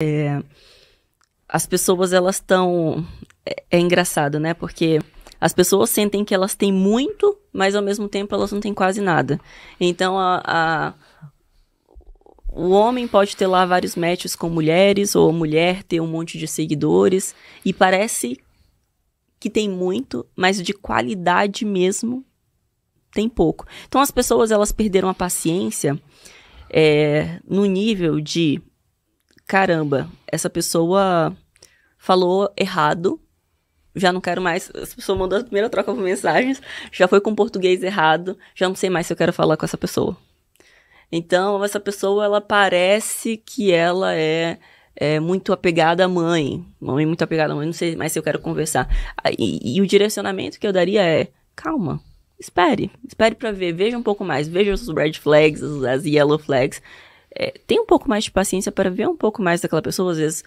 É, as pessoas, elas estão... É, é engraçado, né? Porque as pessoas sentem que elas têm muito, mas ao mesmo tempo elas não têm quase nada. Então, a, a o homem pode ter lá vários matches com mulheres, ou a mulher ter um monte de seguidores, e parece que tem muito, mas de qualidade mesmo tem pouco. Então as pessoas elas perderam a paciência é, no nível de caramba, essa pessoa falou errado, já não quero mais. Essa pessoa mandou a primeira troca de mensagens, já foi com português errado, já não sei mais se eu quero falar com essa pessoa. Então, essa pessoa, ela parece que ela é, é muito apegada à mãe. Mãe muito apegada à mãe, não sei mais se eu quero conversar. E, e o direcionamento que eu daria é, calma, espere. Espere para ver, veja um pouco mais, veja os red flags, as yellow flags é, tem um pouco mais de paciência para ver um pouco mais daquela pessoa, às vezes